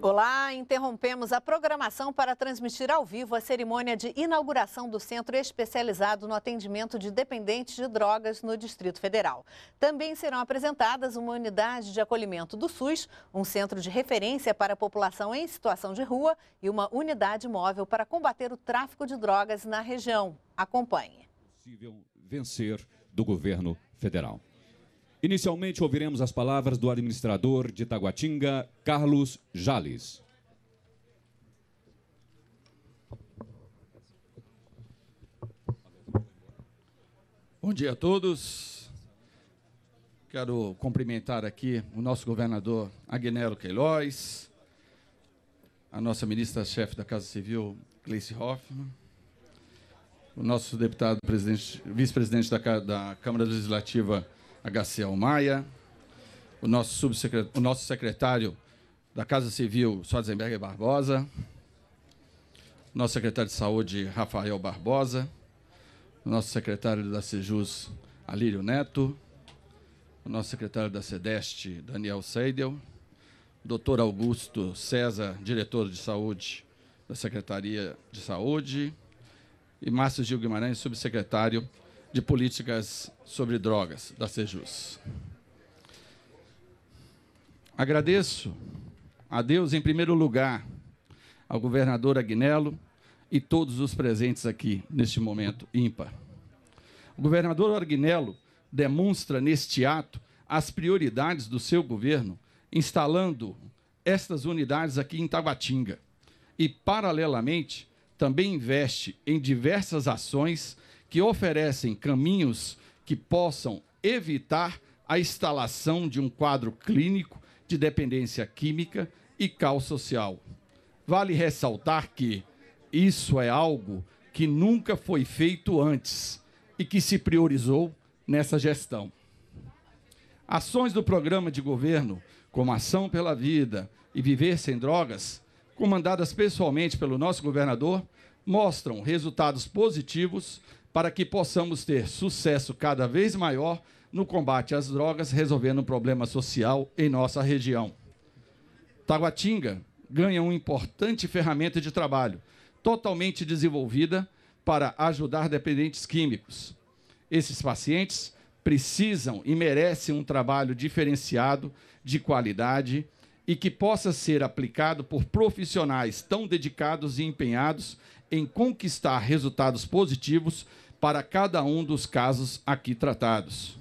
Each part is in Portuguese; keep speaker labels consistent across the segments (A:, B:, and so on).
A: Olá, interrompemos a programação para transmitir ao vivo a cerimônia de inauguração do Centro Especializado no Atendimento de Dependentes de Drogas no Distrito Federal. Também serão apresentadas uma unidade de acolhimento do SUS, um centro de referência para a população em situação de rua e uma unidade móvel para combater o tráfico de drogas na região. Acompanhe.
B: Possível vencer do governo federal. Inicialmente, ouviremos as palavras do administrador de Taguatinga, Carlos Jales. Bom dia a todos. Quero cumprimentar aqui o nosso governador Agnello Queiroz, a nossa ministra-chefe da Casa Civil, Gleice Hoffmann, o nosso deputado vice-presidente da, da, Câmara Legislativa, Agaciel Maia, o nosso, subsecretário, o nosso secretário da Casa Civil, Schwarzenberger Barbosa, o nosso secretário de Saúde, Rafael Barbosa, o nosso secretário da Sejus, Alírio Neto, o nosso secretário da SEDEST, Daniel Seidel, doutor Augusto César, diretor de saúde da Secretaria de Saúde, e Márcio Gil Guimarães, subsecretário de Políticas sobre Drogas da Sejus. Agradeço a Deus, em primeiro lugar, ao governador Agnello e todos os presentes aqui neste momento ímpar. O governador Agnello demonstra neste ato as prioridades do seu governo, instalando estas unidades aqui em Taguatinga e, paralelamente, também investe em diversas ações que oferecem caminhos que possam evitar a instalação de um quadro clínico de dependência química e caos social. Vale ressaltar que isso é algo que nunca foi feito antes e que se priorizou nessa gestão. Ações do programa de governo, como Ação pela Vida e Viver Sem Drogas, comandadas pessoalmente pelo nosso governador, mostram resultados positivos para que possamos ter sucesso cada vez maior no combate às drogas, resolvendo o um problema social em nossa região. Taguatinga ganha uma importante ferramenta de trabalho, totalmente desenvolvida para ajudar dependentes químicos. Esses pacientes precisam e merecem um trabalho diferenciado, de qualidade, e que possa ser aplicado por profissionais tão dedicados e empenhados em conquistar resultados positivos para cada um dos casos aqui tratados.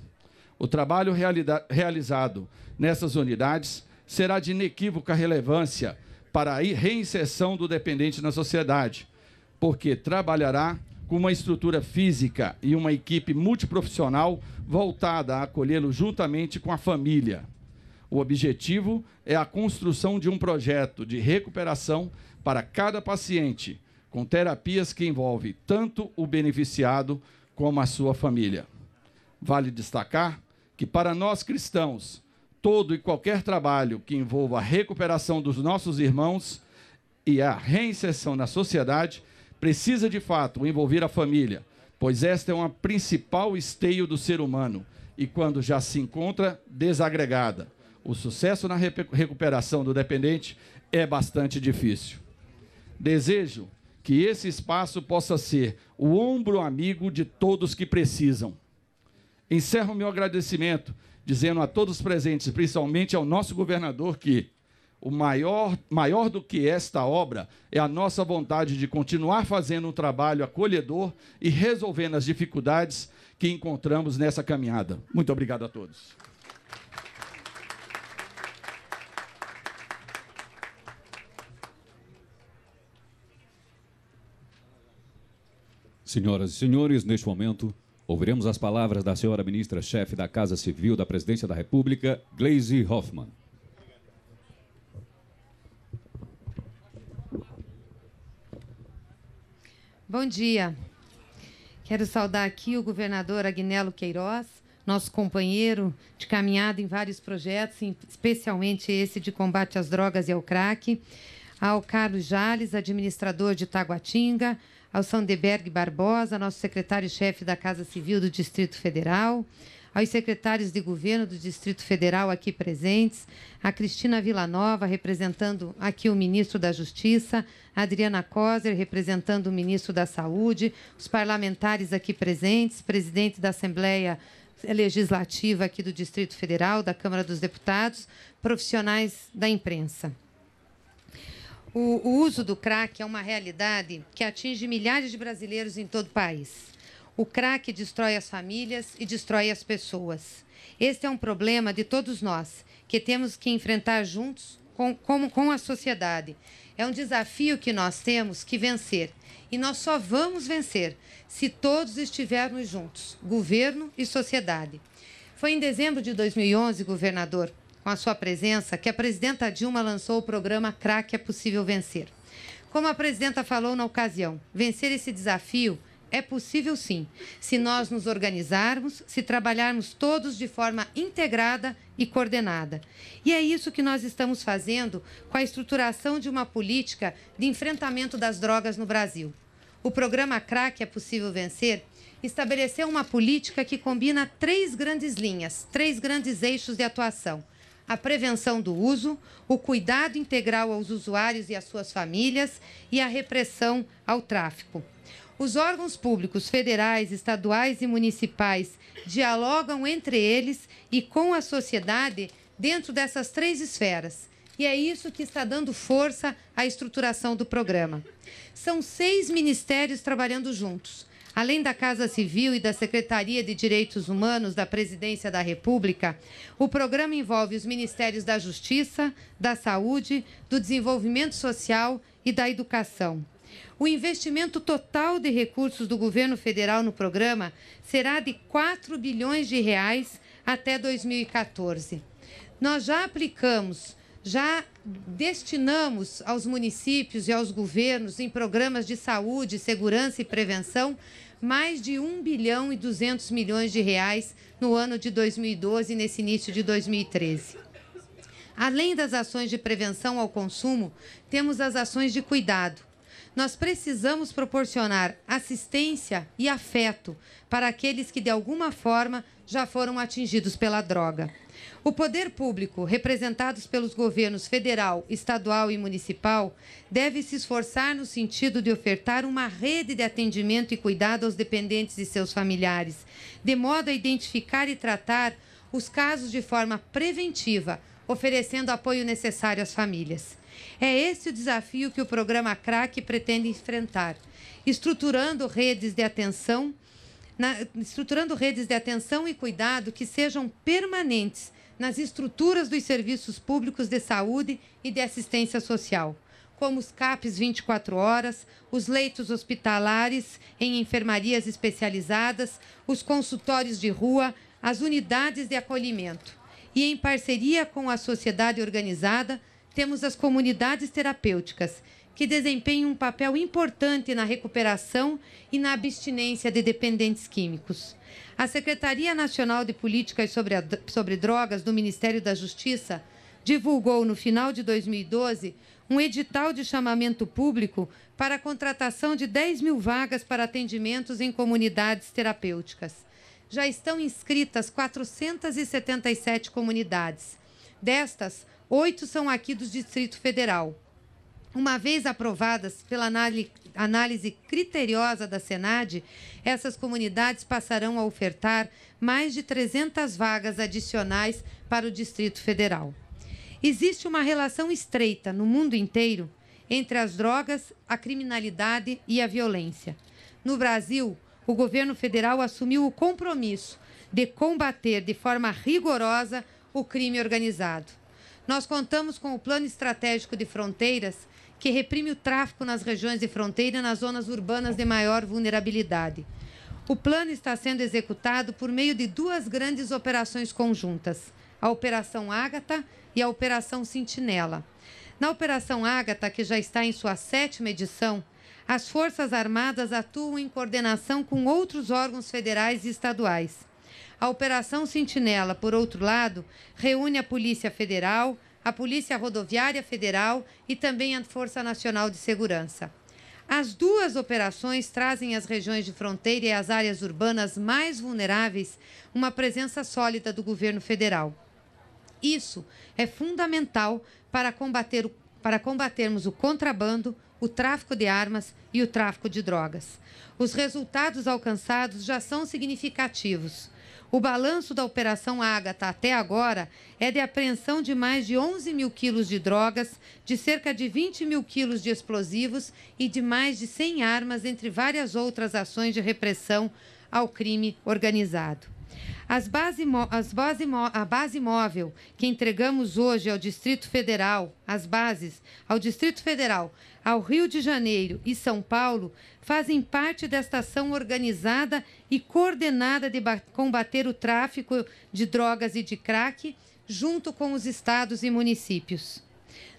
B: O trabalho realizado nessas unidades será de inequívoca relevância para a reinserção do dependente na sociedade, porque trabalhará com uma estrutura física e uma equipe multiprofissional voltada a acolhê-lo juntamente com a família o objetivo é a construção de um projeto de recuperação para cada paciente, com terapias que envolvem tanto o beneficiado como a sua família. Vale destacar que, para nós cristãos, todo e qualquer trabalho que envolva a recuperação dos nossos irmãos e a reinserção na sociedade precisa, de fato, envolver a família, pois esta é uma principal esteio do ser humano e, quando já se encontra desagregada, o sucesso na recuperação do dependente é bastante difícil. Desejo que esse espaço possa ser o ombro amigo de todos que precisam. Encerro meu agradecimento dizendo a todos presentes, principalmente ao nosso governador, que o maior, maior do que esta obra é a nossa vontade de continuar fazendo um trabalho acolhedor e resolvendo as dificuldades que encontramos nessa caminhada. Muito obrigado a todos. Senhoras e senhores, neste momento, ouviremos as palavras da senhora ministra-chefe da Casa Civil da Presidência da República, Glaise Hoffmann.
A: Bom dia. Quero saudar aqui o governador Agnello Queiroz, nosso companheiro de caminhada em vários projetos, especialmente esse de combate às drogas e ao crack, ao Carlos Jales, administrador de Taguatinga, ao Sandeberg Barbosa, nosso secretário-chefe da Casa Civil do Distrito Federal, aos secretários de governo do Distrito Federal aqui presentes, a Cristina Villanova, representando aqui o ministro da Justiça, a Adriana Coser, representando o ministro da Saúde, os parlamentares aqui presentes, presidente da Assembleia Legislativa aqui do Distrito Federal, da Câmara dos Deputados, profissionais da imprensa. O, o uso do crack é uma realidade que atinge milhares de brasileiros em todo o país. O crack destrói as famílias e destrói as pessoas. Este é um problema de todos nós, que temos que enfrentar juntos com, com a sociedade. É um desafio que nós temos que vencer. E nós só vamos vencer se todos estivermos juntos, governo e sociedade. Foi em dezembro de 2011, governador, com a sua presença que a presidenta Dilma lançou o programa Crack é Possível Vencer. Como a presidenta falou na ocasião, vencer esse desafio é possível sim, se nós nos organizarmos, se trabalharmos todos de forma integrada e coordenada. E é isso que nós estamos fazendo com a estruturação de uma política de enfrentamento das drogas no Brasil. O programa Crack é possível vencer estabeleceu uma política que combina três grandes linhas, três grandes eixos de atuação a prevenção do uso, o cuidado integral aos usuários e às suas famílias e a repressão ao tráfico. Os órgãos públicos federais, estaduais e municipais dialogam entre eles e com a sociedade dentro dessas três esferas. E é isso que está dando força à estruturação do programa. São seis ministérios trabalhando juntos Além da Casa Civil e da Secretaria de Direitos Humanos da Presidência da República, o programa envolve os Ministérios da Justiça, da Saúde, do Desenvolvimento Social e da Educação. O investimento total de recursos do governo federal no programa será de 4 bilhões de reais até 2014. Nós já aplicamos já destinamos aos municípios e aos governos, em programas de saúde, segurança e prevenção, mais de 1 bilhão e 200 milhões de reais no ano de 2012 e nesse início de 2013. Além das ações de prevenção ao consumo, temos as ações de cuidado. Nós precisamos proporcionar assistência e afeto para aqueles que, de alguma forma, já foram atingidos pela droga. O poder público, representados pelos governos federal, estadual e municipal, deve se esforçar no sentido de ofertar uma rede de atendimento e cuidado aos dependentes e seus familiares, de modo a identificar e tratar os casos de forma preventiva, oferecendo apoio necessário às famílias. É esse o desafio que o programa CRAC pretende enfrentar, estruturando redes de atenção na, estruturando redes de atenção e cuidado que sejam permanentes nas estruturas dos serviços públicos de saúde e de assistência social, como os CAPs 24 horas, os leitos hospitalares em enfermarias especializadas, os consultórios de rua, as unidades de acolhimento. E em parceria com a sociedade organizada, temos as comunidades terapêuticas, que desempenham um papel importante na recuperação e na abstinência de dependentes químicos. A Secretaria Nacional de Políticas sobre, a, sobre Drogas do Ministério da Justiça divulgou no final de 2012 um edital de chamamento público para a contratação de 10 mil vagas para atendimentos em comunidades terapêuticas. Já estão inscritas 477 comunidades. Destas, Oito são aqui do Distrito Federal. Uma vez aprovadas pela análise criteriosa da Senad, essas comunidades passarão a ofertar mais de 300 vagas adicionais para o Distrito Federal. Existe uma relação estreita no mundo inteiro entre as drogas, a criminalidade e a violência. No Brasil, o governo federal assumiu o compromisso de combater de forma rigorosa o crime organizado. Nós contamos com o Plano Estratégico de Fronteiras, que reprime o tráfico nas regiões de fronteira e nas zonas urbanas de maior vulnerabilidade. O plano está sendo executado por meio de duas grandes operações conjuntas, a Operação Ágata e a Operação Sentinela. Na Operação Ágata, que já está em sua sétima edição, as Forças Armadas atuam em coordenação com outros órgãos federais e estaduais. A Operação Sentinela, por outro lado, reúne a Polícia Federal, a Polícia Rodoviária Federal e também a Força Nacional de Segurança. As duas operações trazem às regiões de fronteira e às áreas urbanas mais vulneráveis uma presença sólida do governo federal. Isso é fundamental para, combater, para combatermos o contrabando, o tráfico de armas e o tráfico de drogas. Os resultados alcançados já são significativos. O balanço da Operação Ágata até agora é de apreensão de mais de 11 mil quilos de drogas, de cerca de 20 mil quilos de explosivos e de mais de 100 armas, entre várias outras ações de repressão ao crime organizado. As base, as base, a base móvel que entregamos hoje ao Distrito Federal, as bases ao Distrito Federal ao Rio de Janeiro e São Paulo fazem parte desta ação organizada e coordenada de combater o tráfico de drogas e de crack, junto com os estados e municípios.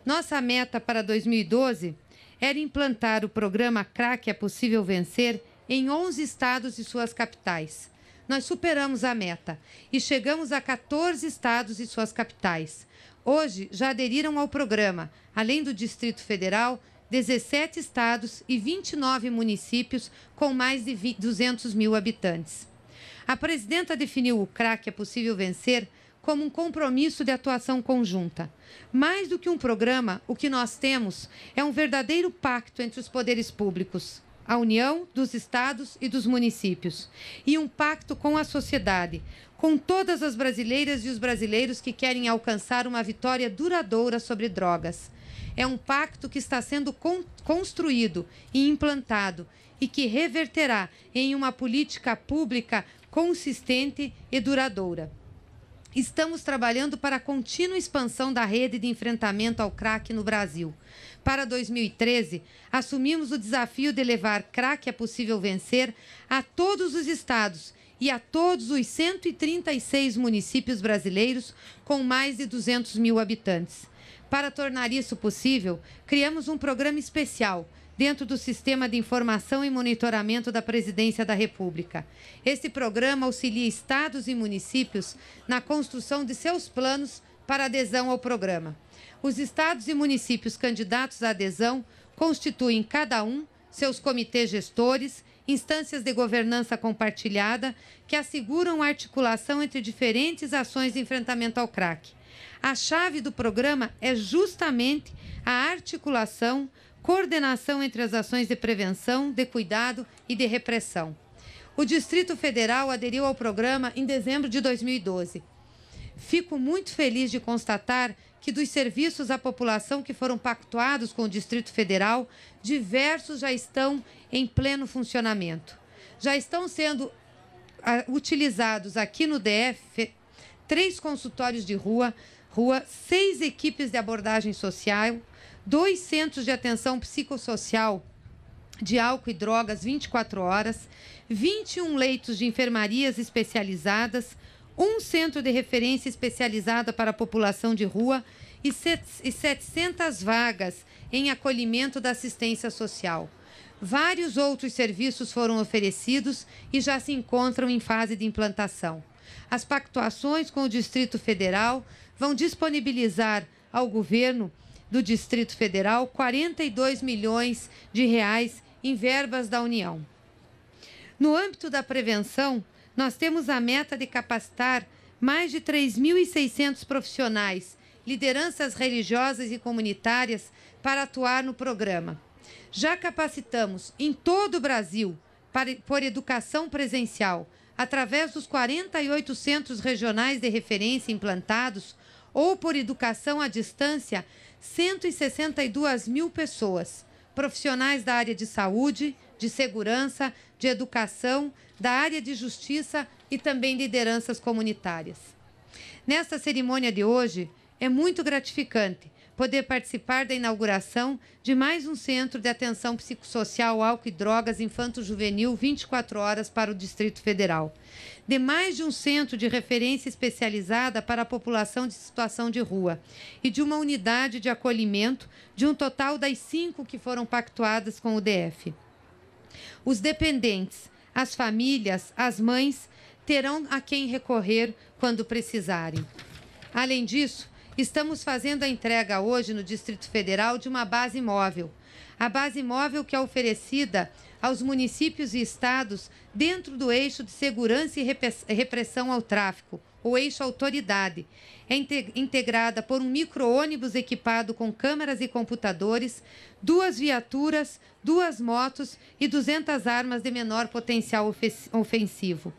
A: Nossa meta para 2012 era implantar o programa Crack é Possível Vencer em 11 estados e suas capitais. Nós superamos a meta e chegamos a 14 estados e suas capitais. Hoje já aderiram ao programa, além do Distrito Federal, 17 estados e 29 municípios com mais de 200 mil habitantes. A presidenta definiu o crack é possível vencer como um compromisso de atuação conjunta. Mais do que um programa, o que nós temos é um verdadeiro pacto entre os poderes públicos, a União, dos estados e dos municípios, e um pacto com a sociedade, com todas as brasileiras e os brasileiros que querem alcançar uma vitória duradoura sobre drogas. É um pacto que está sendo con construído e implantado e que reverterá em uma política pública consistente e duradoura. Estamos trabalhando para a contínua expansão da rede de enfrentamento ao crack no Brasil. Para 2013, assumimos o desafio de levar crack a é possível vencer a todos os estados e a todos os 136 municípios brasileiros com mais de 200 mil habitantes. Para tornar isso possível, criamos um programa especial dentro do Sistema de Informação e Monitoramento da Presidência da República. Esse programa auxilia estados e municípios na construção de seus planos para adesão ao programa. Os estados e municípios candidatos à adesão constituem cada um seus comitês gestores, instâncias de governança compartilhada que asseguram a articulação entre diferentes ações de enfrentamento ao crack. A chave do programa é justamente a articulação, coordenação entre as ações de prevenção, de cuidado e de repressão. O Distrito Federal aderiu ao programa em dezembro de 2012. Fico muito feliz de constatar que dos serviços à população que foram pactuados com o Distrito Federal, diversos já estão em pleno funcionamento. Já estão sendo ah, utilizados aqui no DF três consultórios de rua, rua, seis equipes de abordagem social, dois centros de atenção psicossocial de álcool e drogas 24 horas, 21 leitos de enfermarias especializadas, um centro de referência especializada para a população de rua e 700 vagas em acolhimento da assistência social. Vários outros serviços foram oferecidos e já se encontram em fase de implantação. As pactuações com o Distrito Federal vão disponibilizar ao governo do Distrito Federal 42 milhões de reais em verbas da União. No âmbito da prevenção, nós temos a meta de capacitar mais de 3.600 profissionais, lideranças religiosas e comunitárias para atuar no programa. Já capacitamos em todo o Brasil por educação presencial através dos 48 centros regionais de referência implantados ou por educação à distância, 162 mil pessoas, profissionais da área de saúde, de segurança, de educação, da área de justiça e também lideranças comunitárias. Nesta cerimônia de hoje, é muito gratificante poder participar da inauguração de mais um centro de atenção psicossocial, álcool e drogas infanto-juvenil 24 horas para o Distrito Federal. De mais de um centro de referência especializada para a população de situação de rua e de uma unidade de acolhimento, de um total das cinco que foram pactuadas com o DF. Os dependentes, as famílias, as mães terão a quem recorrer quando precisarem. Além disso, Estamos fazendo a entrega hoje no Distrito Federal de uma base móvel. A base móvel que é oferecida aos municípios e estados dentro do eixo de segurança e repressão ao tráfico, o eixo autoridade. É integrada por um micro-ônibus equipado com câmeras e computadores, duas viaturas, duas motos e 200 armas de menor potencial ofensivo.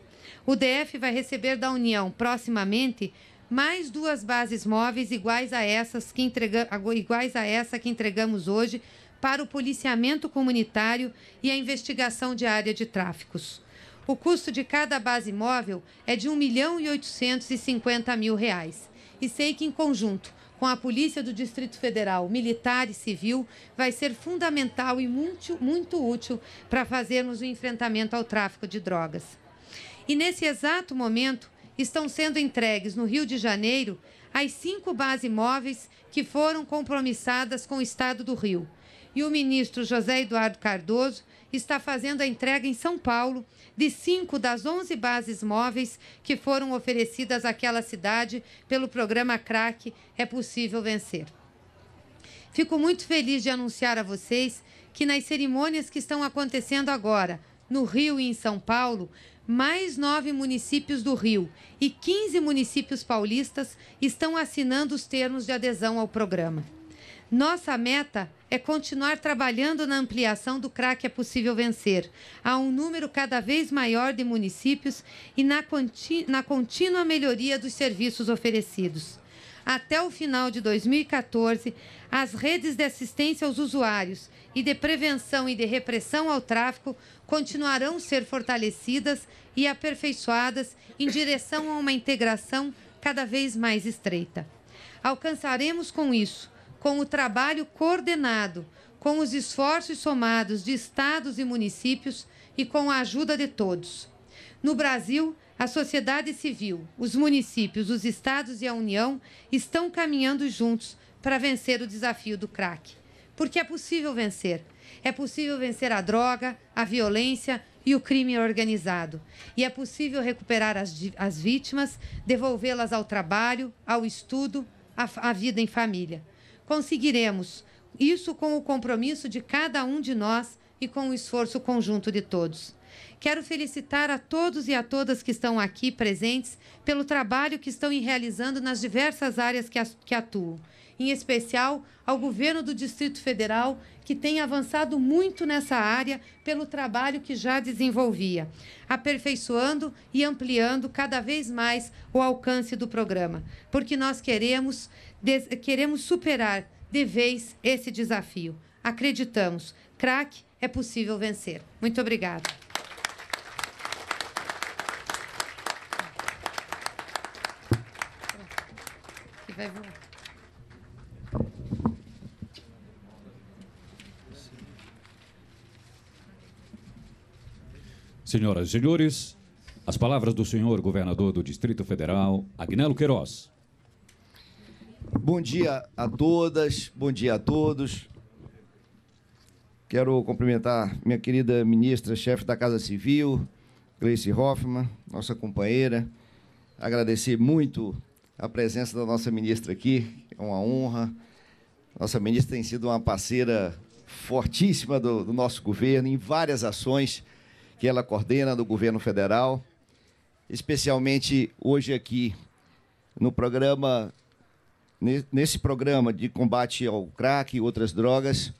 A: O DF vai receber da União, proximamente, mais duas bases móveis iguais a essas que entrega, iguais a essa que entregamos hoje para o policiamento comunitário e a investigação diária de tráficos. O custo de cada base móvel é de 1 milhão e 850 mil reais. E sei que em conjunto com a Polícia do Distrito Federal, militar e civil, vai ser fundamental e muito, muito útil para fazermos o enfrentamento ao tráfico de drogas. E nesse exato momento, estão sendo entregues no Rio de Janeiro as cinco bases móveis que foram compromissadas com o Estado do Rio. E o ministro José Eduardo Cardoso está fazendo a entrega em São Paulo de cinco das onze bases móveis que foram oferecidas àquela cidade pelo programa CRAC É Possível Vencer. Fico muito feliz de anunciar a vocês que nas cerimônias que estão acontecendo agora, no Rio e em São Paulo, mais nove municípios do Rio e 15 municípios paulistas estão assinando os termos de adesão ao programa. Nossa meta é continuar trabalhando na ampliação do CRAC É Possível Vencer a um número cada vez maior de municípios e na, na contínua melhoria dos serviços oferecidos até o final de 2014, as redes de assistência aos usuários e de prevenção e de repressão ao tráfico continuarão a ser fortalecidas e aperfeiçoadas em direção a uma integração cada vez mais estreita. Alcançaremos com isso, com o trabalho coordenado, com os esforços somados de estados e municípios e com a ajuda de todos. No Brasil, a sociedade civil, os municípios, os estados e a União estão caminhando juntos para vencer o desafio do crack. Porque é possível vencer. É possível vencer a droga, a violência e o crime organizado. E é possível recuperar as, as vítimas, devolvê-las ao trabalho, ao estudo, à, à vida em família. Conseguiremos isso com o compromisso de cada um de nós e com o esforço conjunto de todos. Quero felicitar a todos e a todas que estão aqui presentes pelo trabalho que estão realizando nas diversas áreas que atuam. Em especial ao governo do Distrito Federal, que tem avançado muito nessa área pelo trabalho que já desenvolvia, aperfeiçoando e ampliando cada vez mais o alcance do programa, porque nós queremos, queremos superar de vez esse desafio. Acreditamos, craque é possível vencer. Muito obrigada. vai
B: Senhoras e senhores, as palavras do senhor governador do Distrito Federal, Agnelo Queiroz.
C: Bom dia a todas, bom dia a todos. Quero cumprimentar minha querida ministra, chefe da Casa Civil, Gleice Hoffmann, nossa companheira. Agradecer muito a presença da nossa ministra aqui, é uma honra. Nossa ministra tem sido uma parceira fortíssima do, do nosso governo em várias ações que ela coordena do governo federal, especialmente hoje aqui no programa nesse programa de combate ao crack e outras drogas,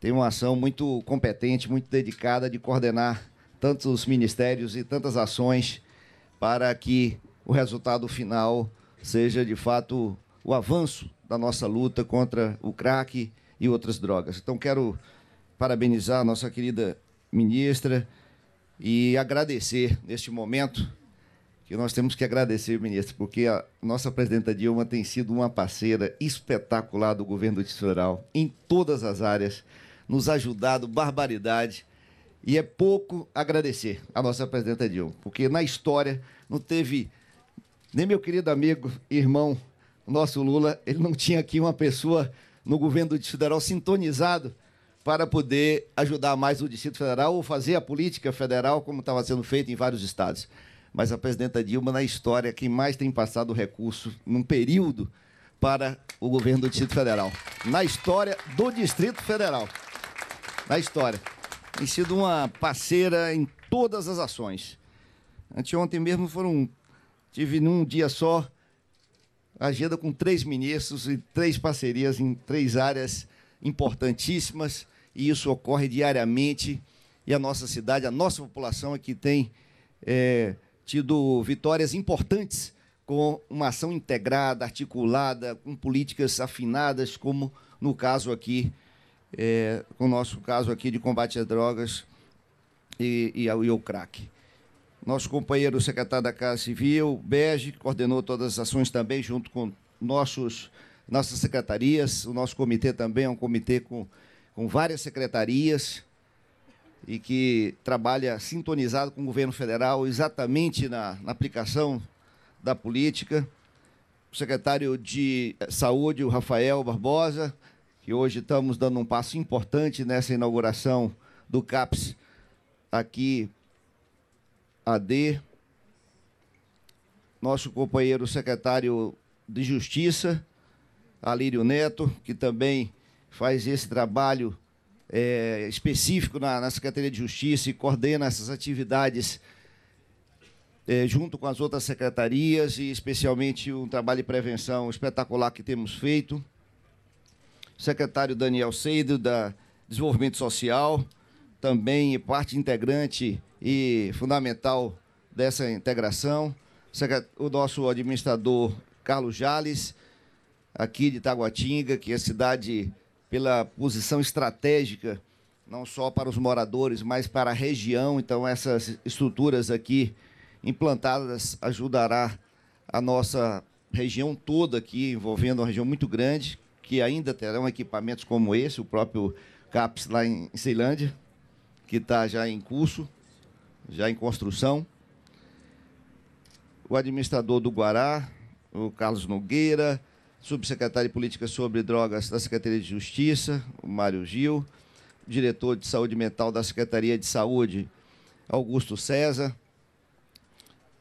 C: tem uma ação muito competente, muito dedicada de coordenar tantos ministérios e tantas ações para que o resultado final seja de fato o avanço da nossa luta contra o crack e outras drogas. Então quero parabenizar a nossa querida ministra e agradecer neste momento que nós temos que agradecer, ministra, porque a nossa presidenta Dilma tem sido uma parceira espetacular do governo distrital em todas as áreas, nos ajudado barbaridade. E é pouco agradecer a nossa presidenta Dilma, porque na história não teve nem meu querido amigo, irmão, nosso Lula, ele não tinha aqui uma pessoa no governo do Distrito Federal sintonizado para poder ajudar mais o Distrito Federal ou fazer a política federal como estava sendo feito em vários estados. Mas a presidenta Dilma, na história, quem mais tem passado recurso num período para o governo do Distrito Federal. Na história do Distrito Federal. Na história. Tem sido uma parceira em todas as ações. Anteontem mesmo foram Tive num dia só agenda com três ministros e três parcerias em três áreas importantíssimas, e isso ocorre diariamente. E a nossa cidade, a nossa população aqui tem é, tido vitórias importantes com uma ação integrada, articulada, com políticas afinadas, como no caso aqui, é, o nosso caso aqui de combate às drogas e, e e ao crack nosso companheiro secretário da Casa Civil, Bege, coordenou todas as ações também, junto com nossos, nossas secretarias. O nosso comitê também é um comitê com, com várias secretarias e que trabalha sintonizado com o governo federal, exatamente na, na aplicação da política. O secretário de Saúde, o Rafael Barbosa, que hoje estamos dando um passo importante nessa inauguração do CAPS aqui AD, nosso companheiro secretário de Justiça, Alírio Neto, que também faz esse trabalho é, específico na, na, Secretaria de Justiça e coordena essas atividades é, junto com as outras secretarias e especialmente um trabalho de prevenção espetacular que temos feito. secretário Daniel Seido, da Desenvolvimento Social, também parte integrante e fundamental dessa integração, o nosso administrador Carlos Jales, aqui de Taguatinga, que é cidade pela posição estratégica, não só para os moradores, mas para a região. Então, essas estruturas aqui implantadas ajudará a nossa região toda aqui, envolvendo uma região muito grande, que ainda terão equipamentos como esse, o próprio CAPS lá em Ceilândia, que está já em curso já em construção. O administrador do Guará, o Carlos Nogueira, subsecretário de Política sobre Drogas da Secretaria de Justiça, o Mário Gil, diretor de Saúde Mental da Secretaria de Saúde, Augusto César,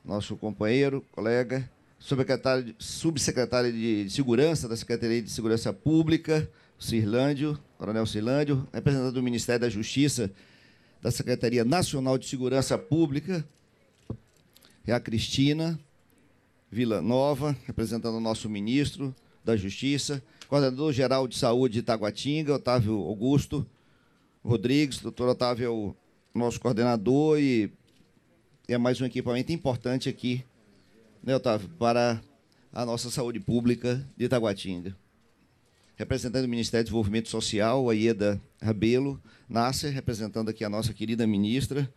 C: nosso companheiro, colega, subsecretário, subsecretário de Segurança da Secretaria de Segurança Pública, Cirlândio, Coronel Cirlândio, representante do Ministério da Justiça, da Secretaria Nacional de Segurança Pública, é a Cristina Vila Nova, representando o nosso ministro da Justiça, coordenador-geral de saúde de Itaguatinga, Otávio Augusto Rodrigues, doutor Otávio é o nosso coordenador e é mais um equipamento importante aqui, né, Otávio, para a nossa saúde pública de Itaguatinga representante do Ministério do Desenvolvimento Social, Aieda Rabelo Nasser, representando aqui a nossa querida ministra,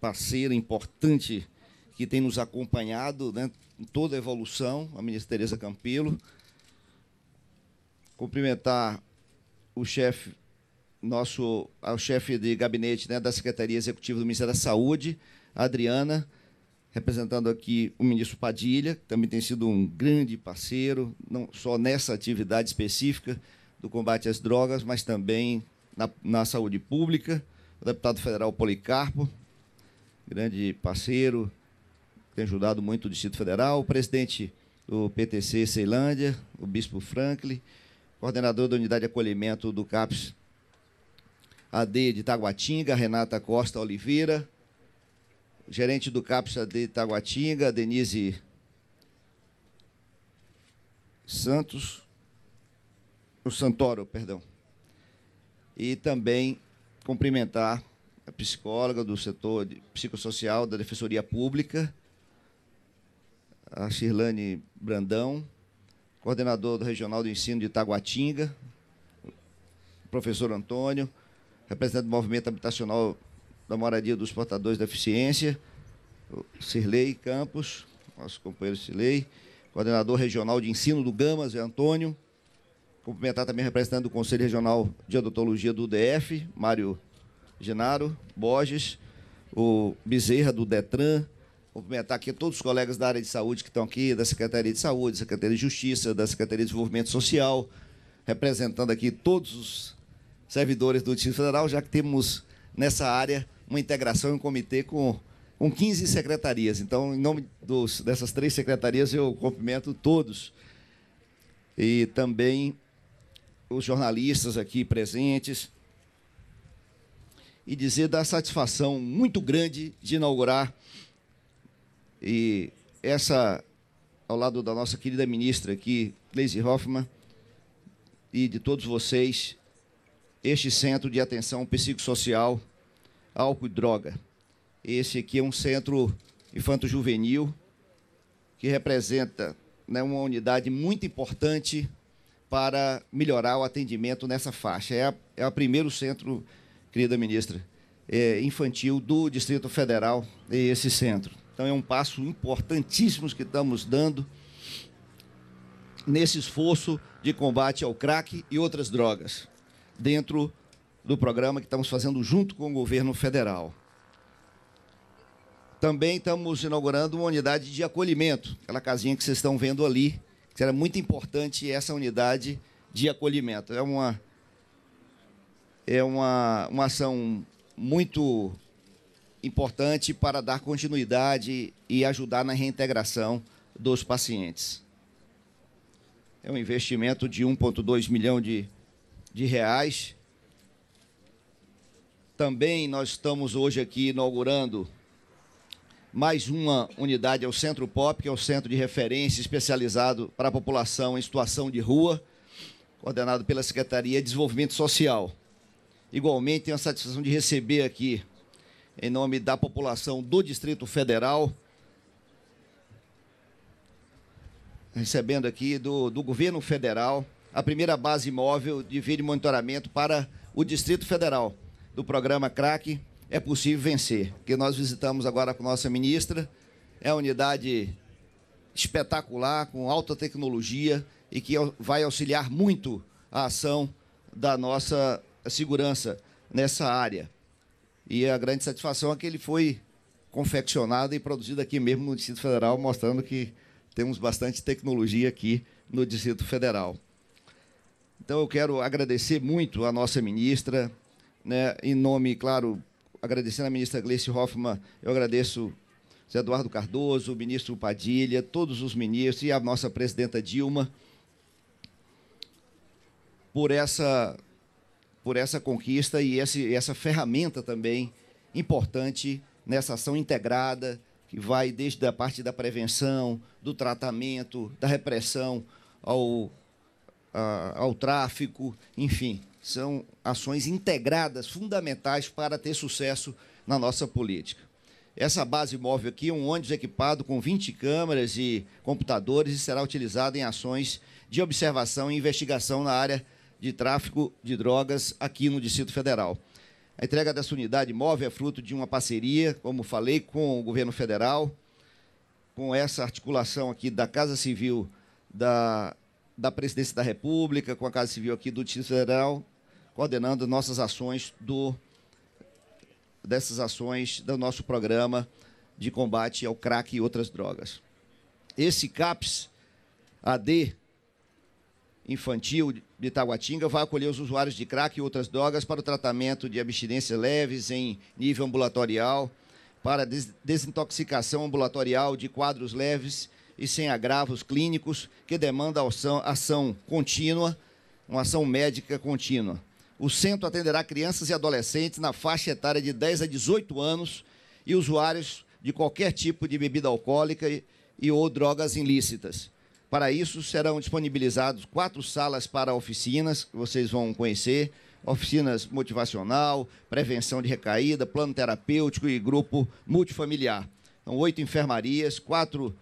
C: parceira importante que tem nos acompanhado né, em toda a evolução, a ministra Tereza Campelo. Cumprimentar o chefe nosso ao chefe de gabinete né, da Secretaria Executiva do Ministério da Saúde, Adriana, representando aqui o ministro Padilha, que também tem sido um grande parceiro, não só nessa atividade específica do combate às drogas, mas também na, na saúde pública, o deputado federal Policarpo, grande parceiro, tem ajudado muito o Distrito Federal, o presidente do PTC Ceilândia, o Bispo Franklin, coordenador da Unidade de Acolhimento do CAPS AD de Taguatinga, Renata Costa Oliveira, gerente do CAPSA de Itaguatinga, Denise Santos, o Santoro, perdão. E também cumprimentar a psicóloga do setor psicossocial da Defensoria Pública, a Shirlane Brandão, coordenador do Regional do Ensino de Itaguatinga, professor Antônio, representante do Movimento Habitacional da moradia dos portadores de deficiência, Cirlei Campos, nosso companheiro Cirlei, coordenador regional de ensino do Gamas, é Antônio. Cumprimentar também o representante do Conselho Regional de Odontologia do DF, Mário Genaro Borges, o Bezerra do Detran. Cumprimentar aqui todos os colegas da área de saúde que estão aqui, da Secretaria de Saúde, Secretaria de Justiça, da Secretaria de Desenvolvimento Social, representando aqui todos os servidores do Distrito Federal, já que temos nessa área uma integração em um comitê com, com 15 secretarias. Então, em nome dos, dessas três secretarias, eu cumprimento todos. E também os jornalistas aqui presentes. E dizer da satisfação muito grande de inaugurar e essa, ao lado da nossa querida ministra aqui, Gleisi Hoffman e de todos vocês, este centro de atenção psicossocial álcool e droga. Esse aqui é um centro infanto-juvenil que representa né, uma unidade muito importante para melhorar o atendimento nessa faixa. É, a, é o primeiro centro, querida ministra, é, infantil do Distrito Federal, é esse centro. Então, é um passo importantíssimo que estamos dando nesse esforço de combate ao crack e outras drogas dentro do programa que estamos fazendo junto com o governo federal. Também estamos inaugurando uma unidade de acolhimento, aquela casinha que vocês estão vendo ali, que era muito importante essa unidade de acolhimento. É uma, é uma, uma ação muito importante para dar continuidade e ajudar na reintegração dos pacientes. É um investimento de 1,2 milhão de, de reais também nós estamos hoje aqui inaugurando mais uma unidade, é o Centro Pop, que é o centro de referência especializado para a população em situação de rua, coordenado pela Secretaria de Desenvolvimento Social. Igualmente, tenho a satisfação de receber aqui, em nome da população do Distrito Federal, recebendo aqui do, do governo federal, a primeira base móvel de vídeo monitoramento para o Distrito Federal do programa CRAC é possível vencer, que nós visitamos agora com nossa ministra, é uma unidade espetacular, com alta tecnologia e que vai auxiliar muito a ação da nossa segurança nessa área. E a grande satisfação é que ele foi confeccionado e produzido aqui mesmo no Distrito Federal, mostrando que temos bastante tecnologia aqui no Distrito Federal. Então eu quero agradecer muito à nossa ministra, né, em nome, claro, agradecendo a ministra Gleice Hoffmann, eu agradeço Zé Eduardo Cardoso, o ministro Padilha, todos os ministros e a nossa presidenta Dilma por essa por essa conquista e essa essa ferramenta também importante nessa ação integrada que vai desde a parte da prevenção, do tratamento, da repressão ao, a, ao tráfico, enfim, são ações integradas, fundamentais para ter sucesso na nossa política. Essa base móvel aqui é um ônibus equipado com 20 câmeras e computadores e será utilizado em ações de observação e investigação na área de tráfico de drogas aqui no Distrito Federal. A entrega dessa unidade móvel é fruto de uma parceria, como falei, com o governo federal, com essa articulação aqui da Casa Civil da, da Presidência da República, com a Casa Civil aqui do Distrito Federal coordenando nossas ações do dessas ações do nosso programa de combate ao crack e outras drogas. Esse CAPS AD infantil de Itaguatinga vai acolher os usuários de crack e outras drogas para o tratamento de abstinência leves em nível ambulatorial, para desintoxicação ambulatorial de quadros leves e sem agravos clínicos que demanda ação, ação contínua, uma ação médica contínua. O centro atenderá crianças e adolescentes na faixa etária de 10 a 18 anos e usuários de qualquer tipo de bebida alcoólica e, ou drogas ilícitas. Para isso, serão disponibilizados quatro salas para oficinas, que vocês vão conhecer, oficinas motivacional, prevenção de recaída, plano terapêutico e grupo multifamiliar. Então, oito enfermarias, quatro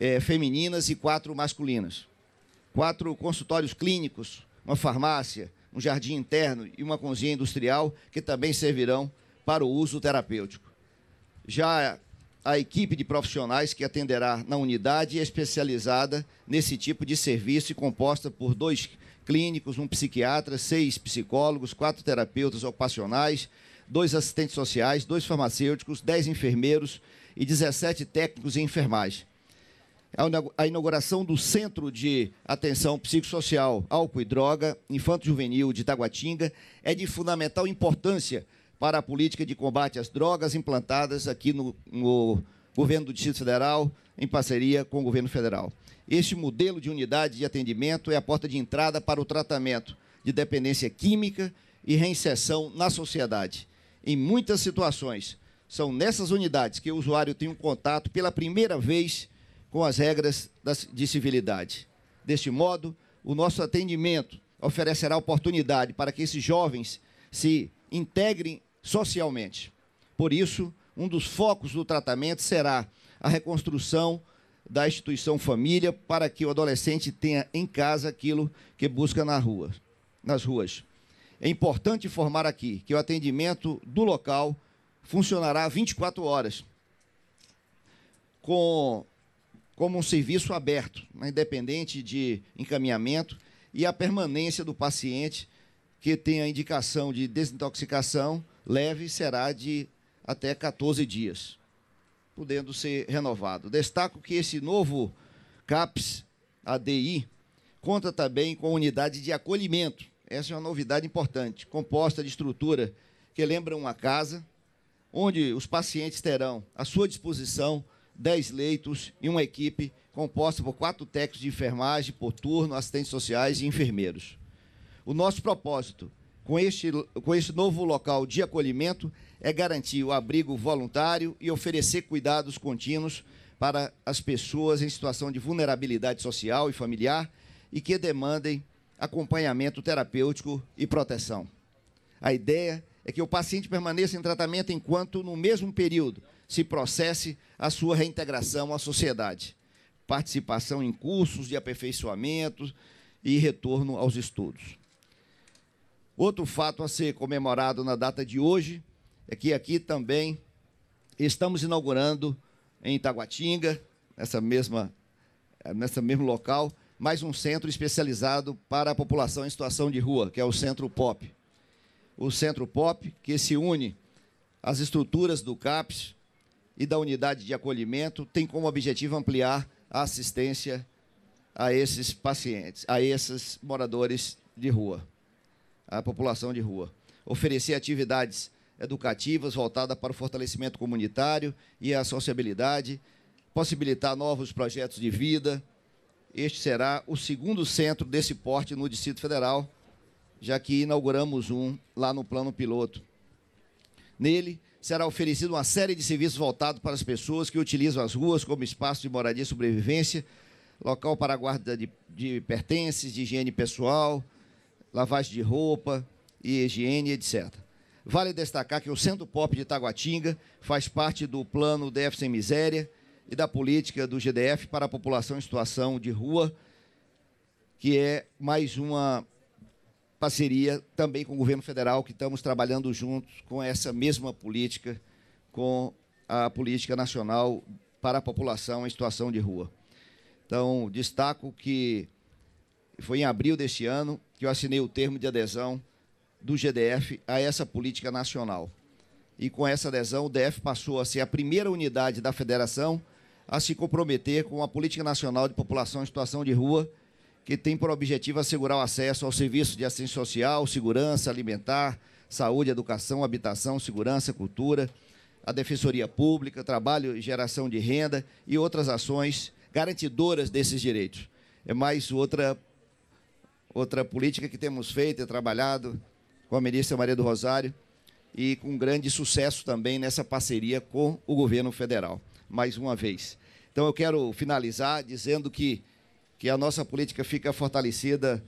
C: é, femininas e quatro masculinas. Quatro consultórios clínicos, uma farmácia, um jardim interno e uma cozinha industrial que também servirão para o uso terapêutico. Já a equipe de profissionais que atenderá na unidade é especializada nesse tipo de serviço e composta por dois clínicos, um psiquiatra, seis psicólogos, quatro terapeutas ocupacionais, dois assistentes sociais, dois farmacêuticos, dez enfermeiros e 17 técnicos e enfermagem a inauguração do Centro de Atenção Psicossocial, Álcool e Droga, Infanto Juvenil de Taguatinga é de fundamental importância para a política de combate às drogas implantadas aqui no, no governo do Distrito Federal, em parceria com o governo federal. Este modelo de unidade de atendimento é a porta de entrada para o tratamento de dependência química e reinserção na sociedade. Em muitas situações, são nessas unidades que o usuário tem um contato pela primeira vez com as regras de civilidade. Deste modo, o nosso atendimento oferecerá oportunidade para que esses jovens se integrem socialmente. Por isso, um dos focos do tratamento será a reconstrução da instituição família para que o adolescente tenha em casa aquilo que busca na rua, nas ruas. É importante informar aqui que o atendimento do local funcionará 24 horas, com como um serviço aberto, né, independente de encaminhamento, e a permanência do paciente que tenha indicação de desintoxicação leve será de até 14 dias, podendo ser renovado. Destaco que esse novo CAPS ADI conta também com unidade de acolhimento. Essa é uma novidade importante, composta de estrutura que lembra uma casa, onde os pacientes terão à sua disposição 10 leitos e uma equipe composta por quatro técnicos de enfermagem, por turno, assistentes sociais e enfermeiros. O nosso propósito com este, com este novo local de acolhimento é garantir o abrigo voluntário e oferecer cuidados contínuos para as pessoas em situação de vulnerabilidade social e familiar e que demandem acompanhamento terapêutico e proteção. A ideia é que o paciente permaneça em tratamento enquanto, no mesmo período, se processe a sua reintegração à sociedade. Participação em cursos de aperfeiçoamento e retorno aos estudos. Outro fato a ser comemorado na data de hoje é que aqui também estamos inaugurando em Itaguatinga, nessa mesma, nessa mesmo local, mais um centro especializado para a população em situação de rua, que é o Centro Pop. O Centro Pop, que se une às estruturas do CAPES, e da unidade de acolhimento tem como objetivo ampliar a assistência a esses pacientes, a esses moradores de rua, a população de rua. Oferecer atividades educativas voltadas para o fortalecimento comunitário e a sociabilidade, possibilitar novos projetos de vida. Este será o segundo centro desse porte no Distrito Federal, já que inauguramos um lá no plano piloto Nele será oferecida uma série de serviços voltados para as pessoas que utilizam as ruas como espaço de moradia e sobrevivência, local para a guarda de, de pertences, de higiene pessoal, lavagem de roupa e higiene, etc. Vale destacar que o Centro Pop de Itaguatinga faz parte do plano DF Sem Miséria e da política do GDF para a população em situação de rua, que é mais uma parceria também com o governo federal, que estamos trabalhando juntos com essa mesma política, com a política nacional para a população em situação de rua. Então, destaco que foi em abril deste ano que eu assinei o termo de adesão do GDF a essa política nacional. E com essa adesão, o DF passou a ser a primeira unidade da federação a se comprometer com a política nacional de população em situação de rua que tem por objetivo assegurar o acesso ao serviço de assistência social, segurança alimentar, saúde, educação, habitação, segurança, cultura, a defensoria pública, trabalho e geração de renda e outras ações garantidoras desses direitos. É mais outra outra política que temos feito e é trabalhado com a ministra Maria do Rosário e com grande sucesso também nessa parceria com o governo federal. Mais uma vez. Então eu quero finalizar dizendo que que a nossa política fica fortalecida,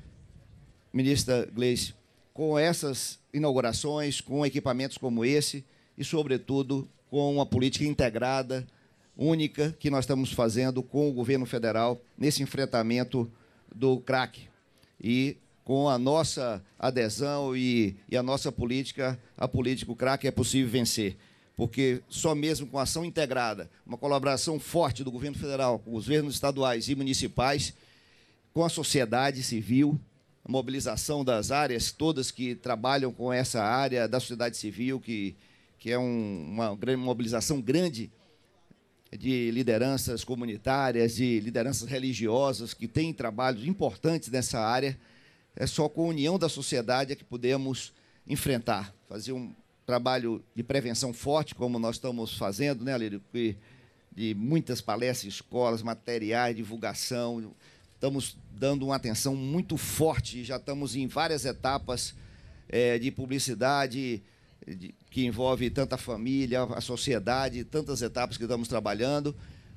C: ministra Gleice, com essas inaugurações, com equipamentos como esse e, sobretudo, com uma política integrada, única, que nós estamos fazendo com o governo federal nesse enfrentamento do crack. E com a nossa adesão e, e, a nossa política, a política do crack é possível vencer. Porque só mesmo com ação integrada, uma colaboração forte do governo federal, com os governos estaduais e municipais, com a sociedade civil, a mobilização das áreas todas que trabalham com essa área da sociedade civil, que, que é um, uma mobilização grande de lideranças comunitárias, de lideranças religiosas que têm trabalhos importantes nessa área. É só com a união da sociedade é que podemos enfrentar, fazer um trabalho de prevenção forte, como nós estamos fazendo, né, Lírio? De muitas palestras, escolas, materiais, divulgação, estamos dando uma atenção muito forte, já estamos em várias etapas é, de publicidade de, que envolve tanta família, a sociedade, tantas etapas que estamos trabalhando.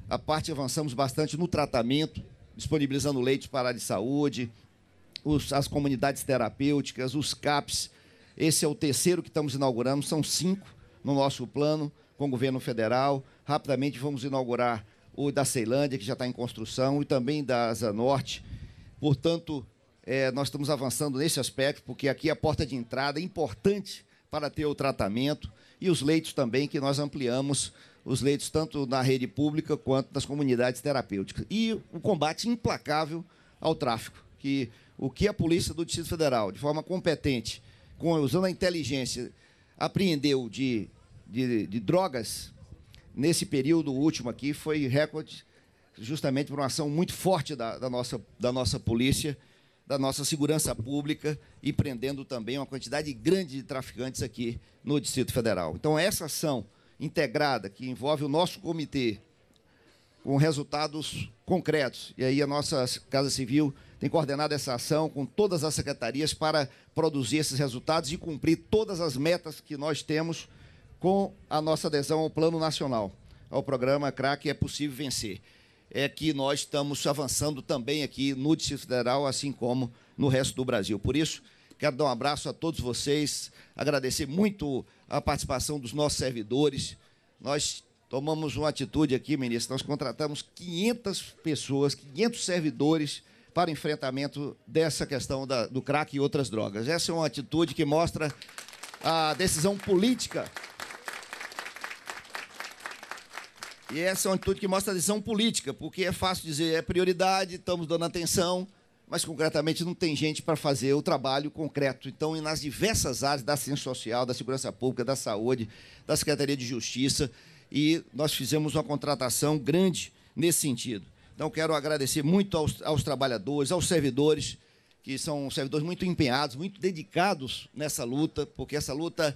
C: A parte avançamos bastante no tratamento, disponibilizando leitos para a de saúde, os, as comunidades terapêuticas, os CAPs. Esse é o terceiro que estamos inaugurando, são cinco no nosso plano com o governo federal. Rapidamente vamos inaugurar o da Ceilândia, que já está em construção, e também da Asa Norte. Portanto, é, nós estamos avançando nesse aspecto, porque aqui é a porta de entrada é importante para ter o tratamento e os leitos também, que nós ampliamos os leitos tanto na rede pública quanto nas comunidades terapêuticas. E o combate implacável ao tráfico, que o que a Polícia do Distrito Federal, de forma competente, com, usando a inteligência, apreendeu de, de, de drogas nesse período último aqui foi recorde, justamente por uma ação muito forte da, da, nossa, da nossa polícia, da nossa segurança pública e prendendo também uma quantidade grande de traficantes aqui no Distrito Federal. Então, essa ação integrada que envolve o nosso comitê com resultados concretos, e aí a nossa Casa Civil tem coordenado essa ação com todas as secretarias para produzir esses resultados e cumprir todas as metas que nós temos com a nossa adesão ao Plano Nacional, ao programa Crac é possível vencer. É que nós estamos avançando também aqui no Distrito Federal, assim como no resto do Brasil. Por isso, quero dar um abraço a todos vocês, agradecer muito a participação dos nossos servidores. Nós tomamos uma atitude aqui, ministro, nós contratamos 500 pessoas, 500 servidores para enfrentamento dessa questão da, do crack e outras drogas. Essa é uma atitude que mostra a decisão política E essa é uma atitude que mostra a decisão política, porque é fácil dizer é prioridade, estamos dando atenção, mas concretamente não tem gente para fazer o trabalho concreto. Então, nas diversas áreas da ciência social, da segurança pública, da saúde, da Secretaria de Justiça, e nós fizemos uma contratação grande nesse sentido. Então, quero agradecer muito aos, aos trabalhadores, aos servidores, que são servidores muito empenhados, muito dedicados nessa luta, porque essa luta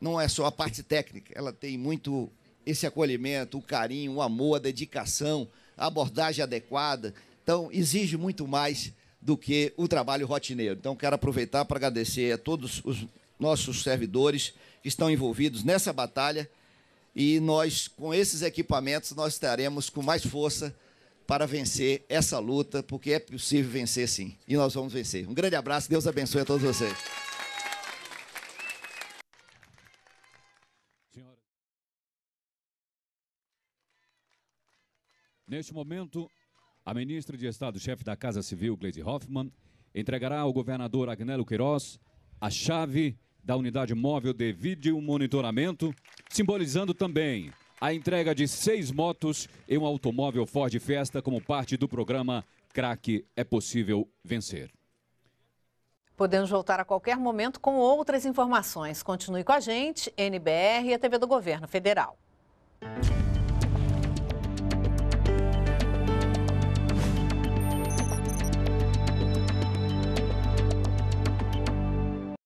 C: não é só a parte técnica, ela tem muito esse acolhimento, o carinho, o amor, a dedicação, a abordagem adequada. Então, exige muito mais do que o trabalho rotineiro. Então, quero aproveitar para agradecer a todos os nossos servidores que estão envolvidos nessa batalha e nós, com esses equipamentos, nós estaremos com mais força para vencer essa luta, porque é possível vencer sim. E nós vamos vencer. Um grande abraço, Deus abençoe a todos vocês.
B: Neste momento, a ministra de Estado-chefe da Casa Civil, Gleisi Hoffmann, entregará ao governador Agnello Queiroz a chave da unidade móvel de vídeo monitoramento, simbolizando também a entrega de seis motos e um automóvel Ford Fiesta como parte do programa Crack é Possível Vencer.
A: Podemos voltar a qualquer momento com outras informações. Continue com a gente, NBR e a TV do Governo Federal.